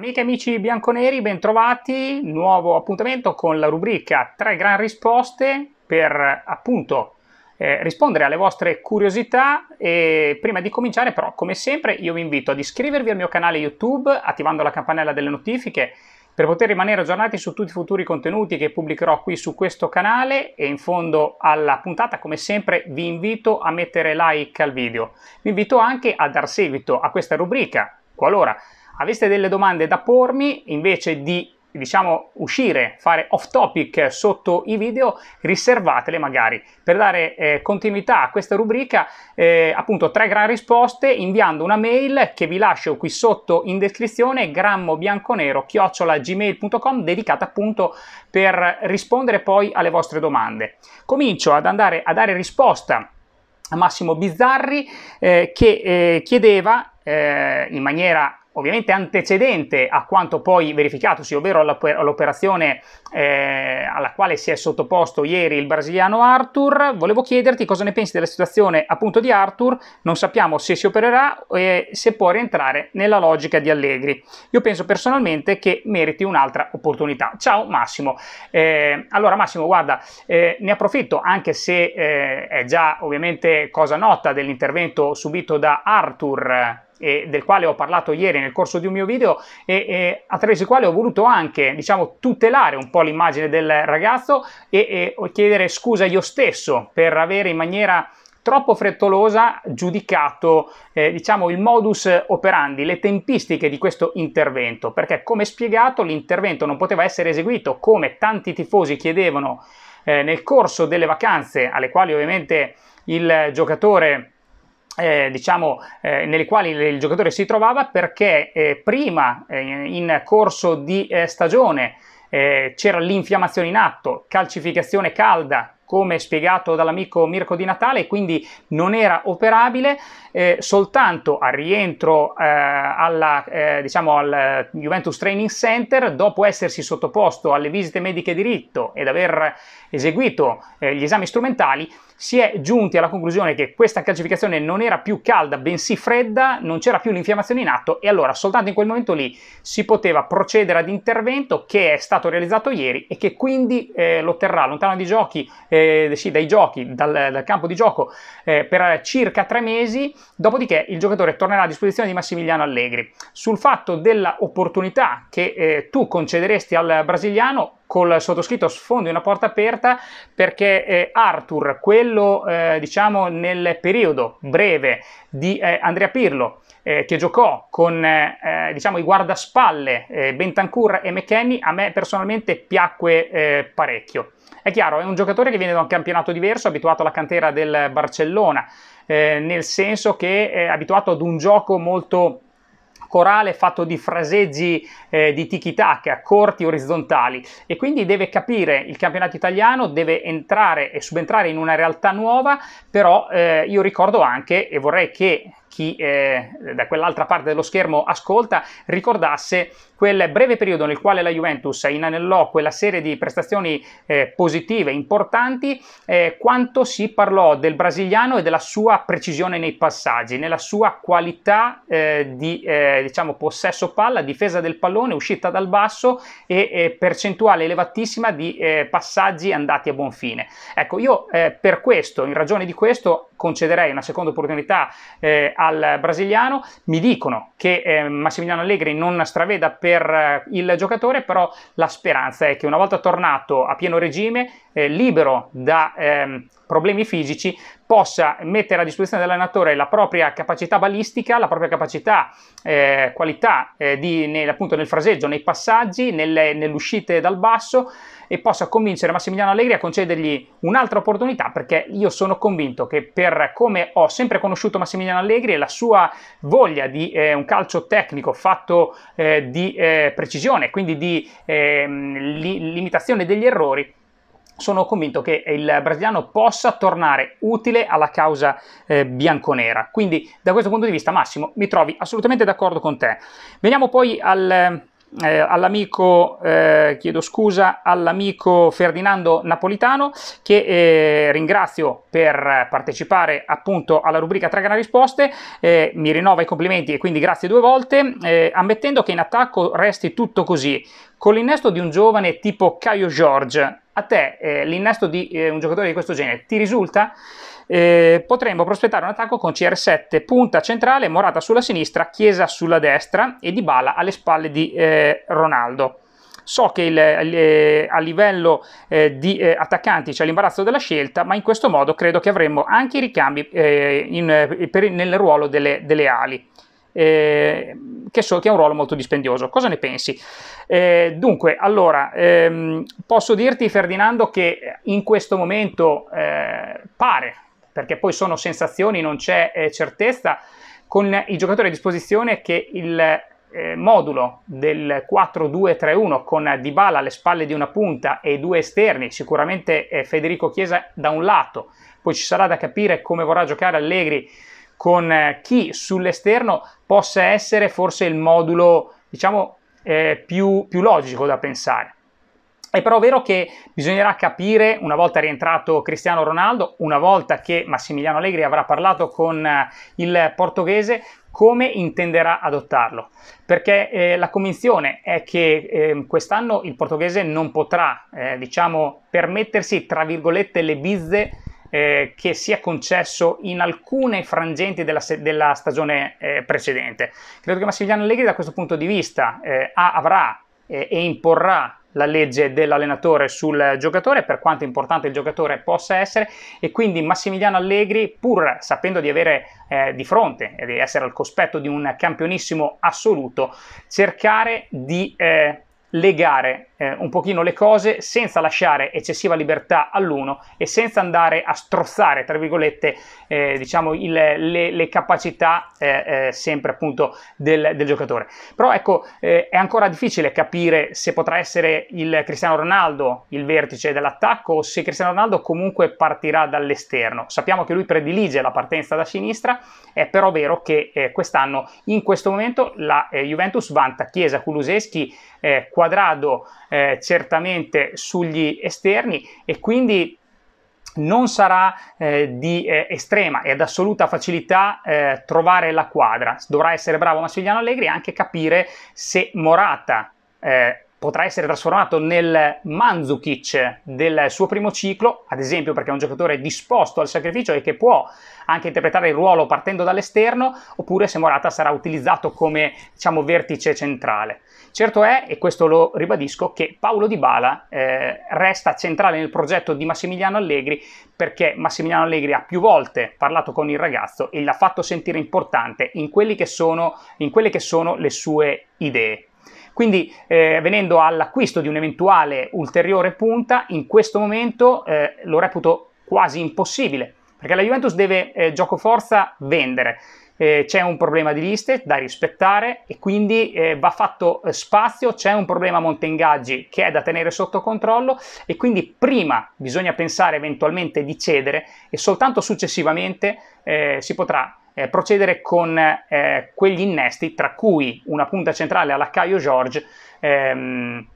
Amiche e amici bianconeri, bentrovati, nuovo appuntamento con la rubrica 3 gran risposte per appunto eh, rispondere alle vostre curiosità e prima di cominciare però come sempre io vi invito ad iscrivervi al mio canale YouTube attivando la campanella delle notifiche per poter rimanere aggiornati su tutti i futuri contenuti che pubblicherò qui su questo canale e in fondo alla puntata come sempre vi invito a mettere like al video. Vi invito anche a dar seguito a questa rubrica qualora aveste delle domande da pormi, invece di diciamo uscire, fare off topic sotto i video, riservatele magari per dare eh, continuità a questa rubrica, eh, appunto tre gran risposte inviando una mail che vi lascio qui sotto in descrizione grammo bianconero chiocciola gmail.com dedicata appunto per rispondere poi alle vostre domande. Comincio ad andare a dare risposta a Massimo Bizzarri eh, che eh, chiedeva eh, in maniera ovviamente antecedente a quanto poi verificatosi, ovvero all'operazione eh, alla quale si è sottoposto ieri il brasiliano Arthur, volevo chiederti cosa ne pensi della situazione appunto di Arthur, non sappiamo se si opererà e se può rientrare nella logica di Allegri. Io penso personalmente che meriti un'altra opportunità. Ciao Massimo. Eh, allora Massimo, guarda, eh, ne approfitto anche se eh, è già ovviamente cosa nota dell'intervento subito da Arthur eh, del quale ho parlato ieri nel corso di un mio video e, e attraverso il quale ho voluto anche diciamo, tutelare un po' l'immagine del ragazzo e, e chiedere scusa io stesso per avere in maniera troppo frettolosa giudicato eh, diciamo il modus operandi, le tempistiche di questo intervento, perché come spiegato l'intervento non poteva essere eseguito come tanti tifosi chiedevano eh, nel corso delle vacanze, alle quali ovviamente il giocatore eh, diciamo, eh, nelle quali il giocatore si trovava perché eh, prima eh, in corso di eh, stagione eh, c'era l'infiammazione in atto, calcificazione calda, come spiegato dall'amico Mirko Di Natale, quindi non era operabile, eh, soltanto al rientro eh, alla, eh, diciamo al Juventus Training Center, dopo essersi sottoposto alle visite mediche diritto ed aver eseguito gli esami strumentali, si è giunti alla conclusione che questa calcificazione non era più calda, bensì fredda, non c'era più l'infiammazione in atto e allora soltanto in quel momento lì si poteva procedere ad intervento che è stato realizzato ieri e che quindi eh, lo terrà lontano di giochi, eh, sì, dai giochi, dal, dal campo di gioco eh, per circa tre mesi, dopodiché il giocatore tornerà a disposizione di Massimiliano Allegri. Sul fatto dell'opportunità che eh, tu concederesti al brasiliano, col sottoscritto sfondi una porta aperta perché eh, Arthur, quello eh, diciamo nel periodo breve di eh, Andrea Pirlo, eh, che giocò con eh, eh, diciamo i guardaspalle eh, Bentancur e McKenny, a me personalmente piacque parecchio. È chiaro, è un giocatore che viene da un campionato diverso, abituato alla cantera del Barcellona, nel senso che è abituato ad un gioco molto corale fatto di fraseggi eh, di tiki-taka, corti, orizzontali e quindi deve capire il campionato italiano, deve entrare e subentrare in una realtà nuova, però eh, io ricordo anche e vorrei che chi eh, da quell'altra parte dello schermo ascolta ricordasse quel breve periodo nel quale la Juventus inanellò quella serie di prestazioni eh, positive importanti, eh, quanto si parlò del brasiliano e della sua precisione nei passaggi, nella sua qualità eh, di eh, diciamo possesso palla, difesa del pallone, uscita dal basso e percentuale elevatissima di eh, passaggi andati a buon fine. Ecco, io per questo, in ragione di questo, concederei una seconda opportunità eh, al brasiliano. Mi dicono che eh, Massimiliano Allegri non straveda per eh, il giocatore, però la speranza è che una volta tornato a pieno regime, eh, libero da ehm, problemi fisici, possa mettere a disposizione dell'allenatore la propria capacità balistica, la propria capacità, eh, qualità di, nel, appunto nel fraseggio, nei passaggi, nelle, nelle dal basso e possa convincere Massimiliano Allegri a concedergli un'altra opportunità perché io sono convinto che per come ho sempre conosciuto Massimiliano Allegri e la sua voglia di eh, un calcio tecnico fatto eh, di eh, precisione, quindi di ehm, li- limitazione degli errori, sono convinto che il brasiliano possa tornare utile alla causa eh, bianconera. Quindi da questo punto di vista Massimo mi trovi assolutamente d'accordo con te. Veniamo poi al eh, all'amico, eh, chiedo scusa, all'amico Ferdinando Napolitano che eh, ringrazio per partecipare appunto alla rubrica Tragana Risposte, eh, mi rinnova i complimenti e quindi grazie due volte, eh, ammettendo che in attacco resti tutto così, con l'innesto di un giovane tipo Caio George, a te eh, l'innesto di un giocatore di questo genere ti risulta? eh, potremmo prospettare un attacco con CR7, punta centrale, Morata sulla sinistra, Chiesa sulla destra e Dybala alle spalle di eh, Ronaldo. So che il, il, eh, a livello eh, di eh, attaccanti c'è l'imbarazzo della scelta, ma in questo modo credo che avremmo anche i ricambi eh, in, eh, per, nel ruolo delle, delle ali. Eh, che, so, che, è un ruolo molto dispendioso. Cosa ne pensi? dunque, allora, ehm, posso dirti Ferdinando che in questo momento pare perché poi sono sensazioni, non c'è eh, certezza, con i giocatori a disposizione che il eh, modulo del 4-2-3-1 con Dybala alle spalle di una punta e due esterni, sicuramente eh, Federico Chiesa da un lato, poi ci sarà da capire come vorrà giocare Allegri con eh, chi sull'esterno possa essere forse il modulo diciamo eh, più, più logico da pensare. È però vero che bisognerà capire, una volta rientrato Cristiano Ronaldo, una volta che Massimiliano Allegri avrà parlato con eh, il portoghese, come intenderà adottarlo, perché eh, la convinzione è che eh, quest'anno il portoghese non potrà, eh, diciamo, permettersi, tra virgolette, le bizze eh, che si è concesso in alcune frangenti della, della stagione eh, precedente. Credo che Massimiliano Allegri da questo punto di vista eh, avrà e imporrà la legge dell'allenatore sul giocatore, per quanto importante il giocatore possa essere, e quindi Massimiliano Allegri, pur sapendo di avere eh, di fronte e di essere al cospetto di un campionissimo assoluto, cercare di eh, legare eh, un pochino le cose senza lasciare eccessiva libertà all'uno e senza andare a strozzare, tra virgolette, eh, diciamo il, le, le, capacità eh, eh sempre appunto del, del, giocatore. Però ecco, eh, è ancora difficile capire se potrà essere il Cristiano Ronaldo il vertice dell'attacco o se Cristiano Ronaldo comunque partirà dall'esterno. Sappiamo che lui predilige la partenza da sinistra, è però vero che eh, quest'anno, in questo momento, la Juventus vanta Chiesa Kuluseschi eh, quadrado eh, certamente sugli esterni e quindi non sarà eh, di eh, estrema e ad assoluta facilità eh, trovare la quadra. Dovrà essere bravo Massimiliano Allegri e anche capire se Morata eh, potrà essere trasformato nel Mandzukic del suo primo ciclo, ad esempio perché è un giocatore disposto al sacrificio e che può anche interpretare il ruolo partendo dall'esterno, oppure se Morata sarà utilizzato come diciamo, vertice centrale. Certo è, e questo lo ribadisco, che Paolo Di Bala eh, resta centrale nel progetto di Massimiliano Allegri perché Massimiliano Allegri ha più volte parlato con il ragazzo e l'ha fatto sentire importante in, che sono, in quelle che sono le sue idee. Quindi eh, venendo all'acquisto di un'eventuale ulteriore punta, in questo momento eh, lo reputo quasi impossibile, perché la Juventus deve eh, gioco forza vendere. Eh, c'è un problema di liste da rispettare e quindi eh, va fatto eh, spazio, c'è un problema monte Montengaggi che è da tenere sotto controllo e quindi prima bisogna pensare eventualmente di cedere e soltanto successivamente eh, si potrà eh, procedere con eh, quegli innesti, tra cui una punta centrale alla Caio George, ehm,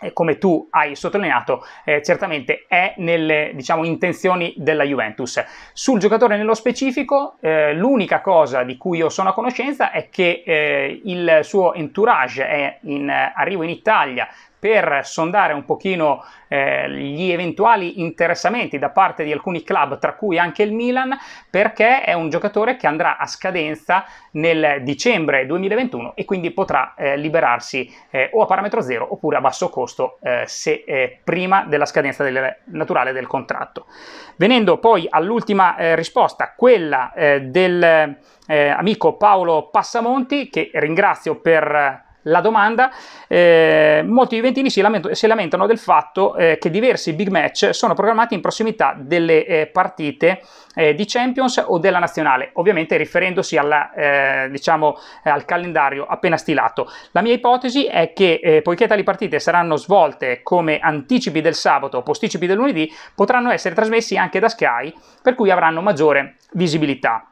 eh, come tu hai sottolineato, eh, certamente è nelle diciamo, intenzioni della Juventus. Sul giocatore nello specifico, eh, l'unica cosa di cui io sono a conoscenza è che eh, il suo entourage è in eh, arrivo in Italia per sondare un pochino eh, gli eventuali interessamenti da parte di alcuni club, tra cui anche il Milan, perché è un giocatore che andrà a scadenza nel dicembre 2021 e quindi potrà eh, liberarsi eh, o a parametro zero oppure a basso costo eh, se eh, prima della scadenza del, naturale del contratto. Venendo poi all'ultima eh, risposta, quella del amico Paolo Passamonti, che ringrazio per la domanda, eh, molti juventini si, lament- si, lamentano del fatto eh, che diversi big match sono programmati in prossimità delle eh, partite eh, di Champions o della nazionale, ovviamente riferendosi alla, eh, diciamo, eh, al calendario appena stilato. La mia ipotesi è che poiché tali partite saranno svolte come anticipi del sabato o posticipi del lunedì, potranno essere trasmessi anche da Sky, per cui avranno maggiore visibilità.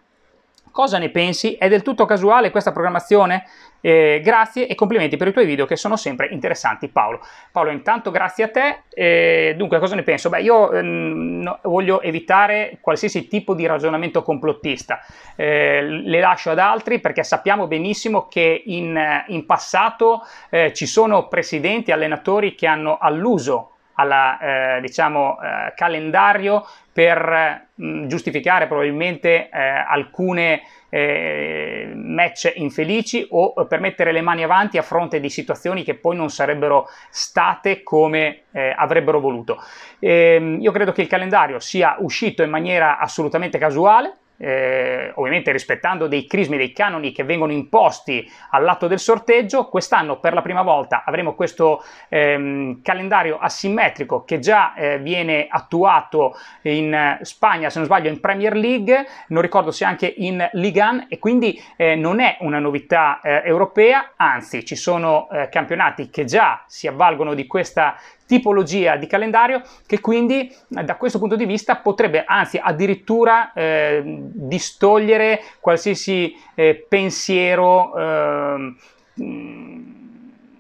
Cosa ne pensi? È del tutto casuale questa programmazione? Eh, grazie e complimenti per i tuoi video che sono sempre interessanti Paolo. Paolo intanto grazie a te, eh, dunque cosa ne penso? Beh io eh, no, voglio evitare qualsiasi tipo di ragionamento complottista, eh, le lascio ad altri perché sappiamo benissimo che in, in passato eh, ci sono presidenti, allenatori che hanno alluso al eh, diciamo, eh, calendario per mh, mm, giustificare probabilmente eh, alcune eh, match infelici o per mettere le mani avanti a fronte di situazioni che poi non sarebbero state come eh, avrebbero voluto. E, ehm, io credo che il calendario sia uscito in maniera assolutamente casuale, eh, ovviamente rispettando dei crismi, dei canoni che vengono imposti all'atto del sorteggio. Quest'anno per la prima volta avremo questo ehm, calendario asimmetrico che già eh, viene attuato in Spagna, se non sbaglio, in Premier League, non ricordo se anche in Ligan e quindi eh, non è una novità eh, europea, anzi ci sono eh, campionati che già si avvalgono di questa tipologia di calendario che quindi eh, da questo punto di vista potrebbe anzi addirittura eh, distogliere qualsiasi eh, pensiero eh,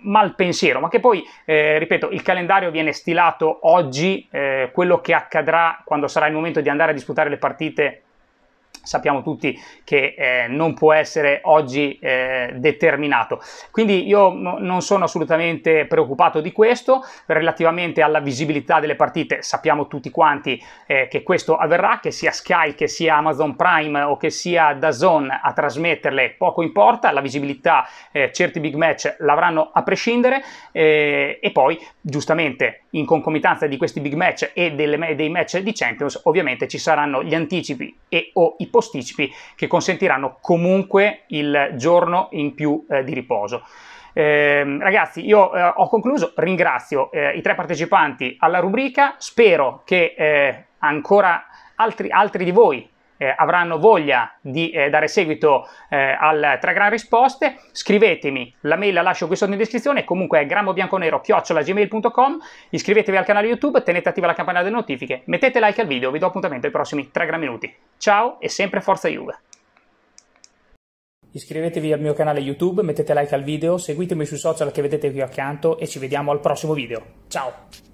mal pensiero, ma che poi, eh, ripeto, il calendario viene stilato oggi, eh, quello che accadrà quando sarà il momento di andare a disputare le partite sappiamo tutti che eh, non può essere oggi eh, determinato. Quindi io no, non sono assolutamente preoccupato di questo. Relativamente alla visibilità delle partite, sappiamo tutti quanti eh, che questo avverrà, che sia Sky, che sia Amazon Prime o che sia DAZN a trasmetterle, poco importa, la visibilità eh, certi big match l'avranno a prescindere eh, e poi giustamente in concomitanza di questi big match e delle, dei match di Champions ovviamente ci saranno gli anticipi e o i posticipi che consentiranno comunque il giorno in più eh, di riposo. Eh, ragazzi, io eh, ho concluso, ringrazio eh, i tre partecipanti alla rubrica, spero che eh, ancora altri, altri di voi eh, avranno voglia di eh, dare seguito eh, al tre gran risposte, scrivetemi, la mail la lascio qui sotto in descrizione, comunque è grammobianconero gmail.com, iscrivetevi al canale YouTube, tenete attiva la campanella delle notifiche, mettete like al video, vi do appuntamento ai prossimi 3 gran minuti. Ciao e sempre Forza Juve! Iscrivetevi al mio canale YouTube, mettete like al video, seguitemi sui social che vedete qui accanto e ci vediamo al prossimo video. Ciao!